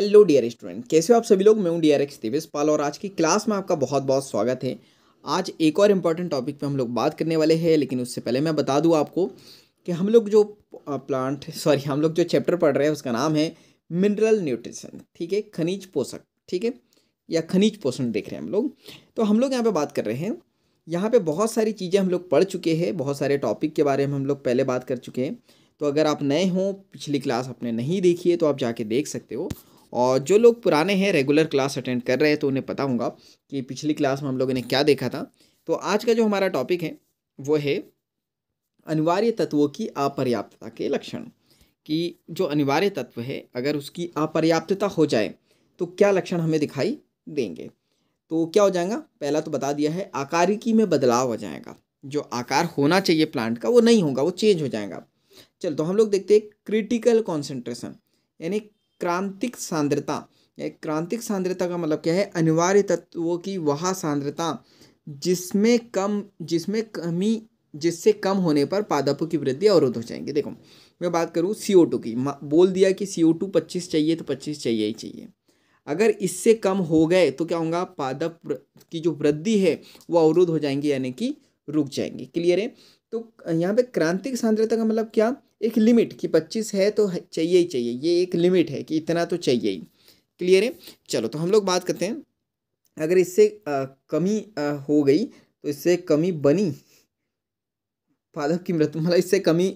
hello dear student कैसे हो आप सभी लोग मैं हूं D R X Devesh Pal और आज की क्लास में आपका बहुत बहुत स्वागत है आज एक और इम्पॉर्टेंट टॉपिक पे हम लोग बात करने वाले हैं लेकिन उससे पहले मैं बता दूं आपको कि हम लोग जो प्लांट सॉरी हम लोग जो चैप्टर पढ़ रहे हैं उसका नाम है मिनरल न्यूट्रिशन ठीक है खनिज पोषक ठीक है या खनिज पोषण देख रहे हैं हम लोग तो हम लोग यहाँ पर बात कर रहे हैं यहाँ पर बहुत सारी चीज़ें हम लोग पढ़ चुके हैं बहुत सारे टॉपिक के बारे में हम लोग पहले बात कर चुके हैं तो अगर आप नए हों पिछली क्लास आपने नहीं देखी है तो आप जाके देख सकते हो और जो लोग पुराने हैं रेगुलर क्लास अटेंड कर रहे हैं तो उन्हें पता होगा कि पिछली क्लास में हम लोगों ने क्या देखा था तो आज का जो हमारा टॉपिक है वो है अनिवार्य तत्वों की अपर्याप्तता के लक्षण कि जो अनिवार्य तत्व है अगर उसकी अपर्याप्तता हो जाए तो क्या लक्षण हमें दिखाई देंगे तो क्या हो जाएगा पहला तो बता दिया है आकारिकी में बदलाव हो जाएगा जो आकार होना चाहिए प्लांट का वो नहीं होगा वो चेंज हो जाएगा चल तो हम लोग देखते हैं क्रिटिकल कॉन्सेंट्रेशन यानी क्रांतिक सांद्रता क्रांतिक सांद्रता का मतलब क्या है अनिवार्य तत्वों की वह सांद्रता जिसमें कम जिसमें कमी जिससे कम होने पर पादपों की वृद्धि अवरुद्ध हो जाएंगे देखो मैं बात करूँ सी ओ टू की बोल दिया कि सी ओ टू पच्चीस चाहिए तो पच्चीस चाहिए ही चाहिए अगर इससे कम हो गए तो क्या होगा पादप की जो वृद्धि है वो अवरुद्ध हो जाएंगी यानी कि रुक जाएंगी क्लियर है तो यहाँ पे क्रांतिक सांद्रता का मतलब क्या एक लिमिट कि पच्चीस है तो चाहिए ही चाहिए ये एक लिमिट है कि इतना तो चाहिए ही क्लियर है चलो तो हम लोग बात करते हैं अगर इससे आ, कमी आ, हो गई तो इससे कमी बनी पादप की मृत्यु मतलब इससे कमी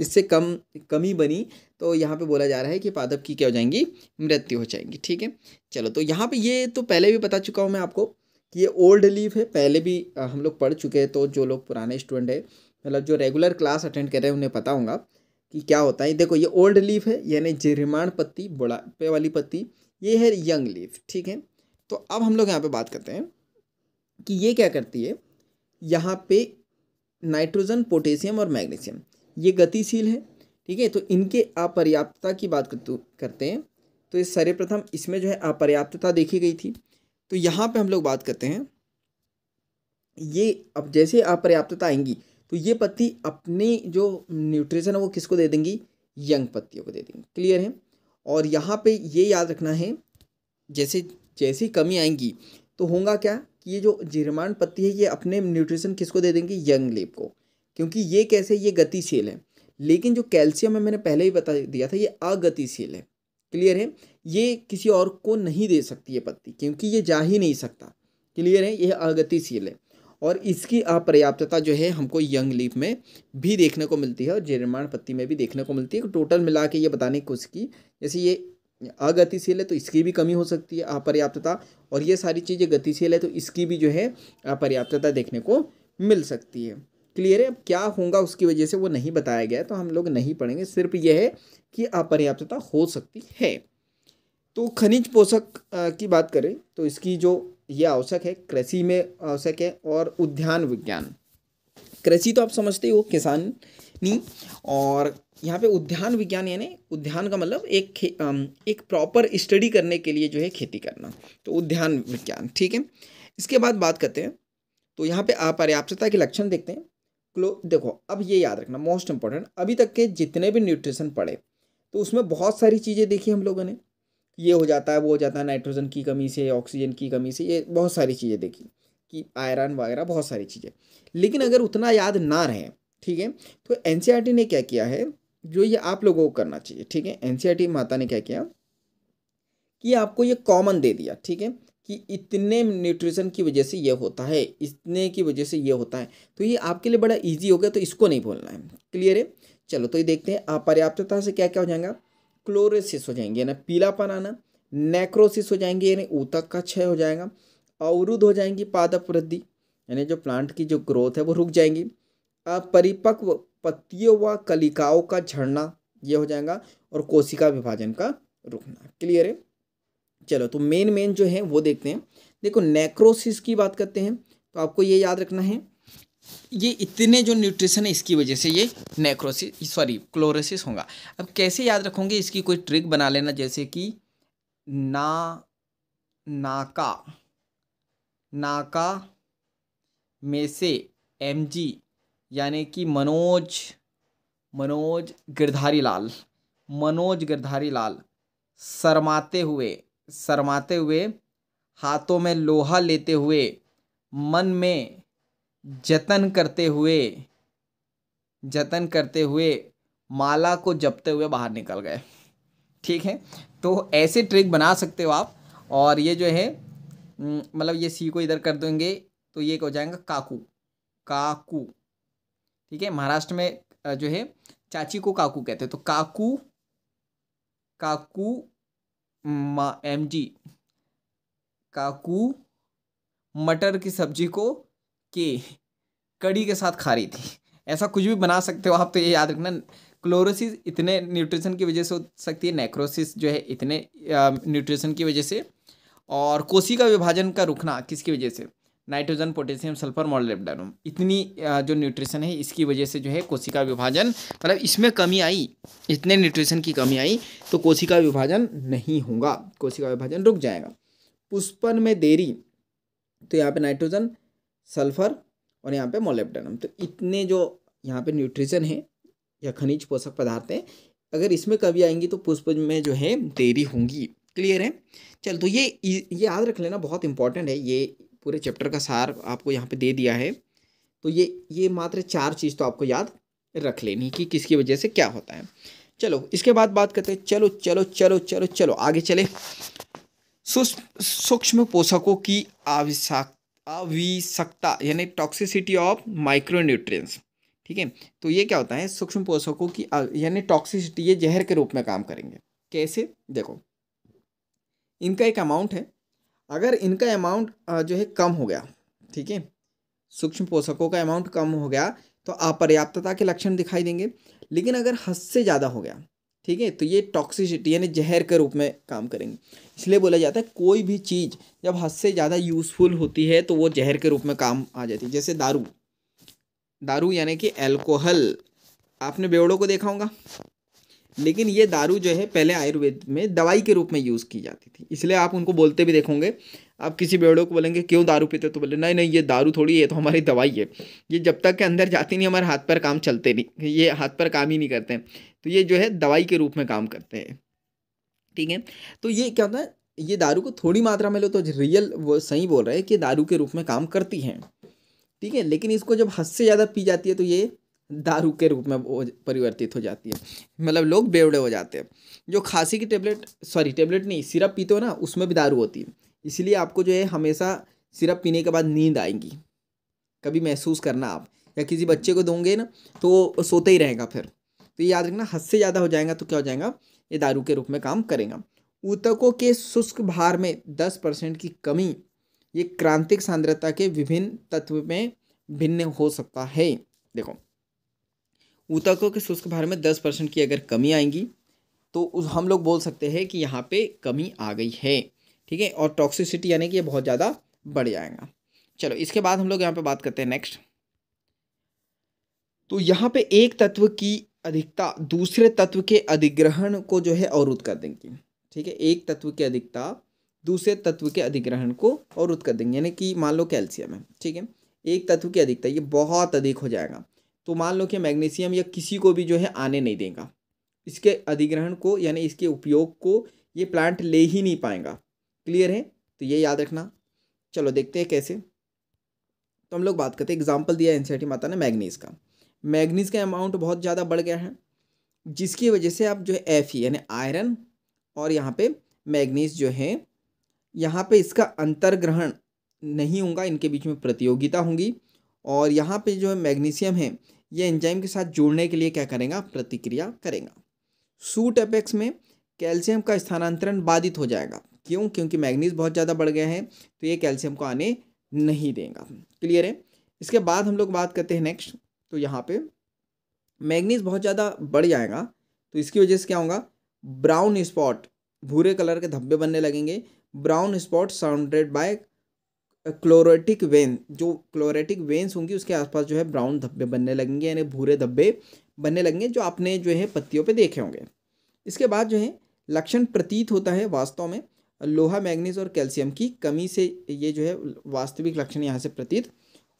इससे कम कमी बनी तो यहाँ पे बोला जा रहा है कि पादप की क्या हो जाएंगी मृत्यु हो जाएंगी ठीक है चलो तो यहाँ पे ये तो पहले भी बता चुका हूँ मैं आपको कि ये ओल्ड लीव है पहले भी हम लोग पढ़ चुके हैं तो जो लोग पुराने स्टूडेंट हैं मतलब जो रेगुलर क्लास अटेंड कर रहे हैं उन्हें पता होगा कि क्या होता है देखो ये ओल्ड लीव है यानी जिरिमाण पत्ती बुढ़ापे वाली पत्ती ये है यंग लीव ठीक है तो अब हम लोग यहाँ पे बात करते हैं कि ये क्या करती है यहाँ पे नाइट्रोजन पोटेशियम और मैग्नीशियम ये गतिशील है ठीक है तो इनके अपर्याप्तता की बात करते हैं तो ये सर्वप्रथम इसमें जो है अपर्याप्तता देखी गई थी तो यहाँ पे हम लोग बात करते हैं ये अब जैसे अपर्याप्तता आएंगी तो ये पत्ती अपनी जो न्यूट्रिशन है वो किसको दे देंगी यंग पत्तियों को दे देंगी क्लियर है और यहाँ पे ये याद रखना है जैसे जैसी कमी आएंगी तो होगा क्या कि ये जो जिरमान पत्ती है ये अपने न्यूट्रिशन किसको दे देंगी यंग लेप को क्योंकि ये कैसे ये गतिशील है लेकिन जो कैल्शियम है मैंने पहले ही बता दिया था ये अगतिशील है क्लियर है ये किसी और को नहीं दे सकती ये पत्ती क्योंकि ये जा ही नहीं सकता क्लियर है यह अगतिशील है और इसकी अपर्याप्तता जो है हमको यंग लीफ में भी देखने को मिलती है और जीर्णमाण पत्ती में भी देखने को मिलती है टोटल मिला के ये बताने की उसकी की जैसे ये अगतिशील है तो इसकी भी कमी हो सकती है अपर्याप्तता और ये सारी चीज़ें गतिशील है तो इसकी भी जो है अपर्याप्तता देखने को मिल सकती है क्लियर है अब क्या होगा उसकी वजह से वो नहीं बताया गया तो हम लोग नहीं पढ़ेंगे सिर्फ यह है कि अपर्याप्तता हो सकती है तो खनिज पोषक की बात करें तो इसकी जो ये आवश्यक है कृषि में आवश्यक है और उद्यान विज्ञान कृषि तो आप समझते हो किसान नी और यहाँ पे उद्यान विज्ञान यानी उद्यान का मतलब एक एक प्रॉपर स्टडी करने के लिए जो है खेती करना तो उद्यान विज्ञान ठीक है इसके बाद बात करते हैं तो यहाँ पे अपर्याप्तता के लक्षण देखते हैं क्लो देखो अब ये याद रखना मोस्ट इम्पॉर्टेंट अभी तक के जितने भी न्यूट्रिशन पढ़े तो उसमें बहुत सारी चीज़ें देखी हम लोगों ने ये हो जाता है वो हो जाता है नाइट्रोजन की कमी से ऑक्सीजन की कमी से ये बहुत सारी चीज़ें देखी कि आयरन वगैरह बहुत सारी चीज़ें लेकिन अगर उतना याद ना रहे ठीक है तो एन e ने क्या किया है जो ये आप लोगों को करना चाहिए ठीक है एन e माता ने क्या किया कि आपको ये कॉमन दे दिया ठीक है कि इतने न्यूट्रिशन की वजह से ये होता है इतने की वजह से ये होता है तो ये आपके लिए बड़ा इजी हो गया तो इसको नहीं भूलना है क्लियर है चलो तो ये देखते हैं अपर्याप्तता से क्या क्या हो जाएगा क्लोरेसिस हो जाएंगे यानी पीलापन आना नेक्रोसिस हो जाएंगे यानी ऊतक का क्षय हो जाएगा अवरुद्ध हो जाएंगी पादप वृद्धि यानी जो प्लांट की जो ग्रोथ है वो रुक जाएंगी अपरिपक्व पत्तियों व कलिकाओं का झड़ना ये हो जाएगा और कोशिका विभाजन का रुकना क्लियर है चलो तो मेन मेन जो है वो देखते हैं देखो नेक्रोसिस की बात करते हैं तो आपको ये याद रखना है ये इतने जो न्यूट्रिशन है इसकी वजह से ये नेक्रोसिस सॉरी क्लोरोसिस होगा अब कैसे याद रखोगे इसकी कोई ट्रिक बना लेना जैसे कि ना नाका नाका में से एम जी यानी कि मनोज मनोज गिरधारी लाल मनोज गिरधारी लाल शरमाते हुए शरमाते हुए हाथों में लोहा लेते हुए मन में जतन करते हुए जतन करते हुए माला को जपते हुए बाहर निकल गए ठीक है तो ऐसे ट्रिक बना सकते हो आप और ये जो है मतलब ये सी को इधर कर देंगे तो ये हो जाएगा काकू काकू ठीक है महाराष्ट्र में जो है चाची को काकू कहते हैं तो काकू काकू एम जी काकू मटर की सब्जी को कि कड़ी के साथ खा रही थी ऐसा कुछ भी बना सकते हो आप तो ये याद रखना क्लोरोसिस इतने न्यूट्रिशन की वजह से हो सकती है नेक्रोसिस जो है इतने न्यूट्रिशन की वजह से और कोशिका विभाजन का रुकना किसकी वजह से नाइट्रोजन पोटेशियम सल्फर मॉलिब्डेनम इतनी जो न्यूट्रिशन है इसकी वजह से जो है कोशिका विभाजन मतलब इसमें कमी आई इतने न्यूट्रिशन की कमी आई तो कोशिका विभाजन नहीं होगा कोशिका विभाजन रुक जाएगा पुष्पन में देरी तो यहाँ पे नाइट्रोजन सल्फर और यहाँ पे मोलेब्डेनम तो इतने जो यहाँ पे न्यूट्रिशन है या खनिज पोषक पदार्थ हैं अगर इसमें कभी आएंगी तो पुष्प में जो है देरी होंगी क्लियर है चल तो ये ये याद रख लेना बहुत इंपॉर्टेंट है ये पूरे चैप्टर का सार आपको यहाँ पे दे दिया है तो ये ये मात्र चार चीज़ तो आपको याद रख लेनी कि किसकी वजह से क्या होता है चलो इसके बाद बात करते हैं चलो चलो चलो चलो चलो आगे चले सूक्ष्म पोषकों की आवश्यक अविषकता यानी टॉक्सिसिटी ऑफ माइक्रोन्यूट्रिएंट्स ठीक है तो ये क्या होता है सूक्ष्म पोषकों की यानी टॉक्सिसिटी ये जहर के रूप में काम करेंगे कैसे देखो इनका एक अमाउंट है अगर इनका अमाउंट जो है कम हो गया ठीक है सूक्ष्म पोषकों का अमाउंट कम हो गया तो अपर्याप्तता के लक्षण दिखाई देंगे लेकिन अगर हद से ज़्यादा हो गया ठीक है तो ये टॉक्सिसिटी यानी जहर के रूप में काम करेंगे इसलिए बोला जाता है कोई भी चीज़ जब हद से ज़्यादा यूज़फुल होती है तो वो जहर के रूप में काम आ जाती है जैसे दारू दारू यानी कि एल्कोहल आपने बेवड़ों को देखा होगा लेकिन ये दारू जो है पहले आयुर्वेद में दवाई के रूप में यूज़ की जाती थी इसलिए आप उनको बोलते भी देखोगे आप किसी बेवड़ों को बोलेंगे क्यों दारू पीते तो बोले नहीं नहीं ये दारू थोड़ी है तो हमारी दवाई है ये जब तक के अंदर जाती नहीं हमारे हाथ पर काम चलते नहीं ये हाथ पर काम ही नहीं करते हैं तो ये जो है दवाई के रूप में काम करते हैं ठीक है तो ये क्या होता है ये दारू को थोड़ी मात्रा में लो तो रियल वो सही बोल रहे हैं कि दारू के रूप में काम करती हैं ठीक है लेकिन इसको जब हद से ज़्यादा पी जाती है तो ये दारू के रूप में परिवर्तित हो जाती है मतलब लोग बेवड़े हो जाते हैं जो खांसी की टेबलेट सॉरी टेबलेट नहीं सिरप पीते हो ना उसमें भी दारू होती है इसीलिए आपको जो है हमेशा सिरप पीने के बाद नींद आएगी कभी महसूस करना आप या किसी बच्चे को दोगे ना तो सोते ही रहेगा फिर तो याद रखना हद से ज़्यादा हो जाएगा तो क्या हो जाएगा ये दारू के रूप में काम करेगा ऊतकों के शुष्क भार में दस परसेंट की कमी ये क्रांतिक सांद्रता के विभिन्न तत्व में भिन्न हो सकता है देखो ऊतकों के शुष्क भार में दस परसेंट की अगर कमी आएगी तो उस हम लोग बोल सकते हैं कि यहाँ पे कमी आ गई है ठीक है और टॉक्सिसिटी यानी कि ये बहुत ज़्यादा बढ़ जाएगा चलो इसके बाद हम लोग यहाँ पे बात करते हैं नेक्स्ट तो यहाँ पे एक तत्व की अधिकता दूसरे तत्व के अधिग्रहण को जो है अवरुद्ध कर देंगे ठीक है एक तत्व की अधिकता दूसरे तत्व के अधिग्रहण को अवरुद्ध कर देंगे यानी कि मान लो कैल्शियम है ठीक है एक तत्व की अधिकता ये बहुत अधिक हो जाएगा तो मान लो कि मैग्नीशियम या किसी को भी जो है आने नहीं देगा इसके अधिग्रहण को यानी इसके उपयोग को ये प्लांट ले ही नहीं पाएगा क्लियर है तो ये याद रखना चलो देखते हैं कैसे तो हम लोग बात करते हैं एग्जाम्पल दिया एन e माता ने मैग्नीज का मैग्नीज का अमाउंट बहुत ज़्यादा बढ़ गया है जिसकी वजह से आप जो है एफ यानी आयरन और यहाँ पे मैग्नीज जो है यहाँ पे इसका अंतर्ग्रहण नहीं होगा इनके बीच में प्रतियोगिता होगी और यहाँ पे जो है मैग्नीशियम है ये एंजाइम के साथ जोड़ने के लिए क्या करेगा प्रतिक्रिया करेगा सूट एपेक्स में कैल्शियम का स्थानांतरण बाधित हो जाएगा क्यों क्योंकि मैग्नीज बहुत ज़्यादा बढ़ गया है तो ये कैल्शियम को आने नहीं देगा क्लियर है इसके बाद हम लोग बात करते हैं नेक्स्ट तो यहाँ पे मैग्नीज बहुत ज़्यादा बढ़ जाएगा तो इसकी वजह से क्या होगा ब्राउन स्पॉट भूरे कलर के धब्बे बनने लगेंगे brown spot surrounded by chlorotic vein जो क्लोरेटिक वेन्स होंगी उसके आसपास जो है ब्राउन धब्बे बनने लगेंगे यानी भूरे धब्बे बनने लगेंगे जो आपने जो है पत्तियों पे देखे होंगे इसके बाद जो है लक्षण प्रतीत होता है वास्तव में लोहा मैग्नीज और कैल्शियम की कमी से ये जो है वास्तविक लक्षण यहाँ से प्रतीत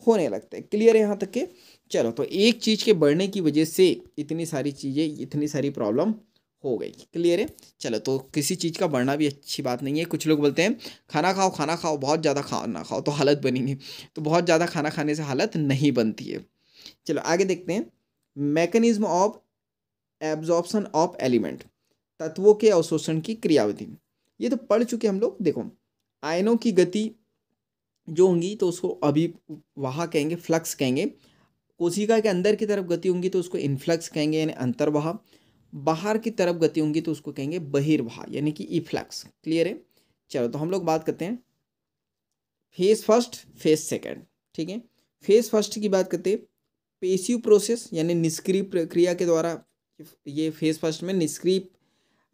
होने लगते हैं क्लियर है यहाँ तक के चलो तो एक चीज़ के बढ़ने की वजह से इतनी सारी चीज़ें इतनी सारी प्रॉब्लम हो गई क्लियर है चलो तो किसी चीज़ का बढ़ना भी अच्छी बात नहीं है कुछ लोग बोलते हैं खाना खाओ खाना खाओ बहुत ज़्यादा खाओ ना खाओ तो हालत नहीं तो बहुत ज़्यादा खाना खाने से हालत नहीं बनती है चलो आगे देखते हैं mechanism of absorption of element तत्वों के अवशोषण की क्रियाविधि ये तो पढ़ चुके हम लोग देखो आयनों की गति जो होंगी तो उसको अभी वहाँ कहेंगे फ्लक्स कहेंगे कोशिका के अंदर की तरफ गति होंगी तो उसको इन्फ्लक्स कहेंगे यानी अंतर्वाह बाहर की तरफ गति होंगी तो उसको कहेंगे बहिर्वाह यानी कि इफ्लक्स क्लियर है चलो तो हम लोग बात करते हैं फेज फर्स्ट फेज सेकेंड ठीक है फेज फर्स्ट की बात करते हैं पेशिव प्रोसेस यानी निष्क्रिय प्रक्रिया के द्वारा ये फेज फर्स्ट में निष्क्रिय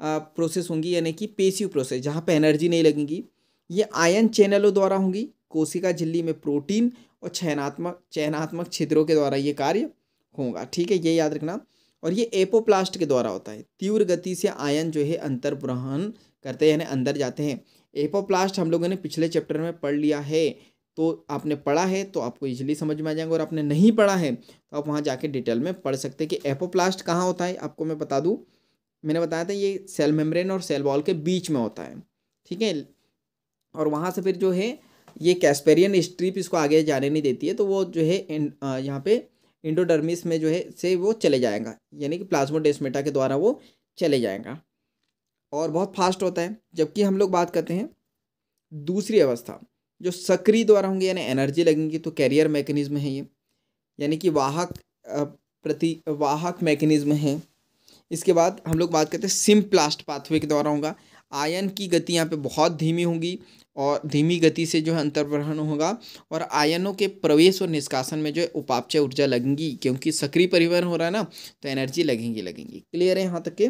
प्रोसेस होंगी यानी कि पेशिव प्रोसेस जहाँ पे एनर्जी नहीं लगेगी ये आयन चैनलों द्वारा होंगी कोशिका झिल्ली में प्रोटीन और चयनात्मक चयनात्मक छिद्रों के द्वारा ये कार्य होगा ठीक है ये याद रखना और ये एपोप्लास्ट के द्वारा होता है तीव्र गति से आयन जो है अंतर्ग्रहण करते हैं यानी अंदर जाते हैं एपोप्लास्ट हम लोगों ने पिछले चैप्टर में पढ़ लिया है तो आपने पढ़ा है तो आपको इजीली समझ में आ जाएंगे और आपने नहीं पढ़ा है तो आप वहाँ जाके डिटेल में पढ़ सकते हैं कि एपोप्लास्ट कहाँ होता है आपको मैं बता दूँ मैंने बताया था ये सेल मेम्ब्रेन और सेल वॉल के बीच में होता है ठीक है और वहाँ से फिर जो है ये कैस्पेरियन स्ट्रिप इसको आगे जाने नहीं देती है तो वो जो है यहाँ पे इंडोडर्मिस में जो है से वो चले जाएगा यानी कि प्लाज्मोडेस्मेटा के द्वारा वो चले जाएगा और बहुत फास्ट होता है जबकि हम लोग बात करते हैं दूसरी अवस्था जो सक्रिय द्वारा होंगे यानी एनर्जी लगेंगी तो कैरियर मैकेनिज्म है ये यानी कि वाहक प्रति वाहक मैकेनिज्म है इसके बाद हम लोग बात करते हैं सिम प्लास्ट पाथवे के द्वारा होगा आयन की गति यहाँ पे बहुत धीमी होगी और धीमी गति से जो है अंतर्वहन होगा और आयनों के प्रवेश और निष्कासन में जो है उपापचय ऊर्जा लगेंगी क्योंकि सक्रिय परिवहन हो रहा है ना तो एनर्जी लगेंगी लगेंगी क्लियर है यहाँ तक के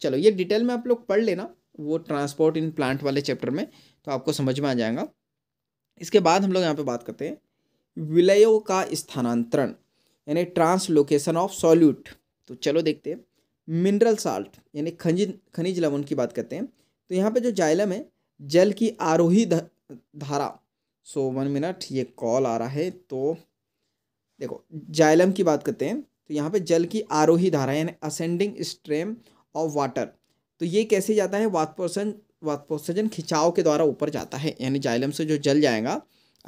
चलो ये डिटेल में आप लोग पढ़ लेना वो ट्रांसपोर्ट इन प्लांट वाले चैप्टर में तो आपको समझ में आ जाएगा इसके बाद हम लोग यहाँ पर बात करते हैं विलयों का स्थानांतरण यानी ट्रांसलोकेशन ऑफ सॉल्यूट तो चलो देखते हैं मिनरल साल्ट यानी खनिज खनिज लवण की बात करते हैं तो यहाँ पे जो जाइलम है जल की आरोही धारा सो वन मिनट ये कॉल आ रहा है तो देखो जाइलम की बात करते हैं तो यहाँ पे जल की आरोही धारा यानी असेंडिंग स्ट्रेम ऑफ वाटर तो ये कैसे जाता है वातपोषण वातपोषजन खिंचाव के द्वारा ऊपर जाता है यानी जाइलम से जो जल जाएगा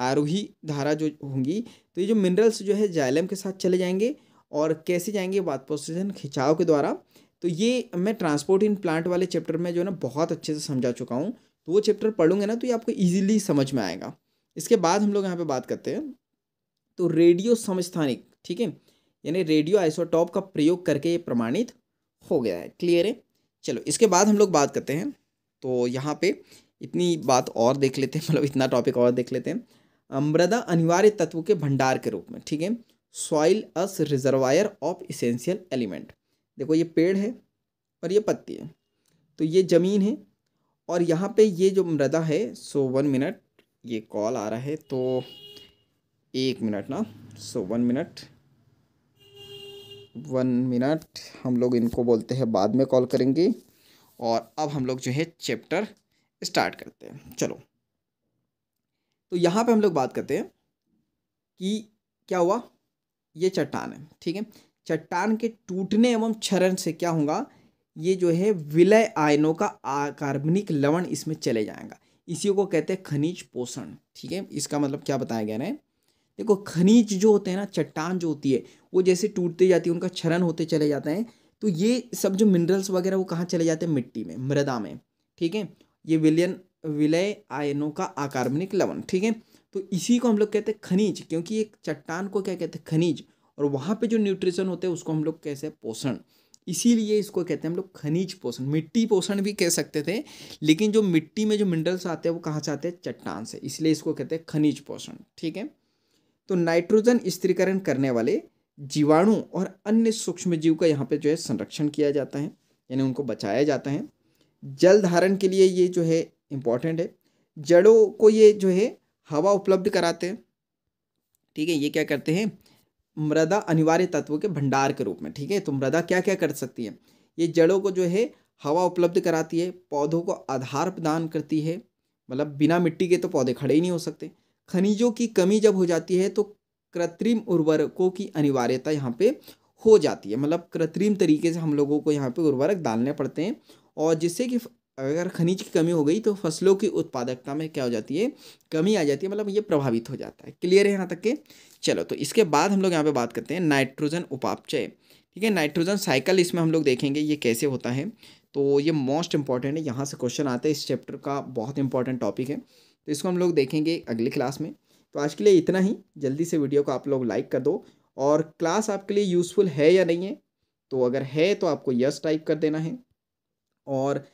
आरोही धारा जो होंगी तो ये जो मिनरल्स जो है जाइलम के साथ चले जाएंगे और कैसे जाएंगे वातपोषजन खिंचाव के द्वारा तो ये मैं ट्रांसपोर्ट इन प्लांट वाले चैप्टर में जो है ना बहुत अच्छे से समझा चुका हूँ तो वो चैप्टर पढ़ूंगे ना तो ये आपको ईजिली समझ में आएगा इसके बाद हम लोग यहाँ पे बात करते हैं तो रेडियो समस्थानिक ठीक है यानी रेडियो आइसोटॉप का प्रयोग करके ये प्रमाणित हो गया है क्लियर है चलो इसके बाद हम लोग बात करते हैं तो यहाँ पे इतनी बात और देख लेते हैं मतलब इतना टॉपिक और देख लेते हैं मृदा अनिवार्य तत्व के भंडार के रूप में ठीक है soil as reservoir of essential element देखो ये पेड़ है और ये पत्ती है तो ये ज़मीन है और यहाँ पे ये जो मृदा है सो वन मिनट ये कॉल आ रहा है तो एक मिनट ना so one minute one minute हम लोग इनको बोलते हैं बाद में कॉल करेंगे और अब हम लोग जो है चैप्टर स्टार्ट करते हैं चलो तो यहाँ पे हम लोग बात करते हैं कि क्या हुआ ये चट्टान है ठीक है चट्टान के टूटने एवं क्षरण से क्या होगा ये जो है विलय आयनों का कार्बनिक लवण इसमें चले जाएगा इसी को कहते हैं खनिज पोषण ठीक है इसका मतलब क्या बताया गया है देखो खनिज जो होते हैं ना चट्टान जो होती है वो जैसे टूटते जाती है उनका क्षरण होते चले जाते हैं तो ये सब जो मिनरल्स वगैरह वो कहाँ चले जाते हैं मिट्टी में मृदा में ठीक है ये विलयन विलय आयनों का आकार्बनिक लवण ठीक है तो इसी को हम लोग कहते हैं खनिज क्योंकि एक चट्टान को क्या कहते हैं खनिज और वहाँ पे जो न्यूट्रिशन होते हैं उसको हम लोग कैसे पोषण इसीलिए इसको कहते हैं हम लोग खनिज पोषण मिट्टी पोषण भी कह सकते थे लेकिन जो मिट्टी में जो मिनरल्स आते हैं वो कहाँ से आते हैं चट्टान से इसलिए इसको कहते हैं खनिज पोषण ठीक है तो नाइट्रोजन स्त्रीकरण करने वाले जीवाणु और अन्य सूक्ष्म जीव का यहाँ पे जो है संरक्षण किया जाता है यानी उनको बचाया जाता है जल धारण के लिए ये जो है इम्पॉर्टेंट है जड़ों को ये जो है हवा उपलब्ध कराते हैं ठीक है ये क्या करते हैं मृदा अनिवार्य तत्वों के भंडार के रूप में ठीक है तो मृदा क्या क्या कर सकती है ये जड़ों को जो है हवा उपलब्ध कराती है पौधों को आधार प्रदान करती है मतलब बिना मिट्टी के तो पौधे खड़े ही नहीं हो सकते खनिजों की कमी जब हो जाती है तो कृत्रिम उर्वरकों की अनिवार्यता यहाँ पे हो जाती है मतलब कृत्रिम तरीके से हम लोगों को यहाँ पे उर्वरक डालने पड़ते हैं और जिससे कि अगर खनिज की कमी हो गई तो फसलों की उत्पादकता में क्या हो जाती है कमी आ जाती है मतलब ये प्रभावित हो जाता है क्लियर है यहाँ तक के चलो तो इसके बाद हम लोग यहाँ पे बात करते हैं नाइट्रोजन उपापचय ठीक है नाइट्रोजन साइकिल इसमें हम लोग देखेंगे ये कैसे होता है तो ये मोस्ट इंपॉर्टेंट है यहाँ से क्वेश्चन आते हैं इस चैप्टर का बहुत इंपॉर्टेंट टॉपिक है तो इसको हम लोग देखेंगे अगली क्लास में तो आज के लिए इतना ही जल्दी से वीडियो को आप लोग लाइक कर दो और क्लास आपके लिए यूज़फुल है या नहीं है तो अगर है तो आपको यस टाइप कर देना है और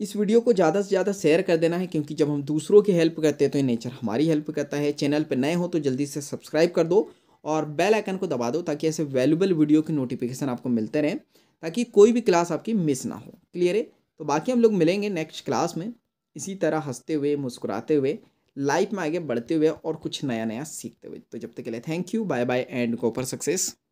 इस वीडियो को ज़्यादा से ज़्यादा शेयर कर देना है क्योंकि जब हम दूसरों की हेल्प करते हैं तो ये नेचर हमारी हेल्प करता है चैनल पर नए हो तो जल्दी से सब्सक्राइब कर दो और बेल आइकन को दबा दो ताकि ऐसे वैल्यूबल वीडियो के नोटिफिकेशन आपको मिलते रहें ताकि कोई भी क्लास आपकी मिस ना हो क्लियर है तो बाकी हम लोग मिलेंगे नेक्स्ट क्लास में इसी तरह हंसते हुए मुस्कुराते हुए लाइफ में आगे बढ़ते हुए और कुछ नया नया सीखते हुए तो जब तक के लिए thank you bye bye and go for success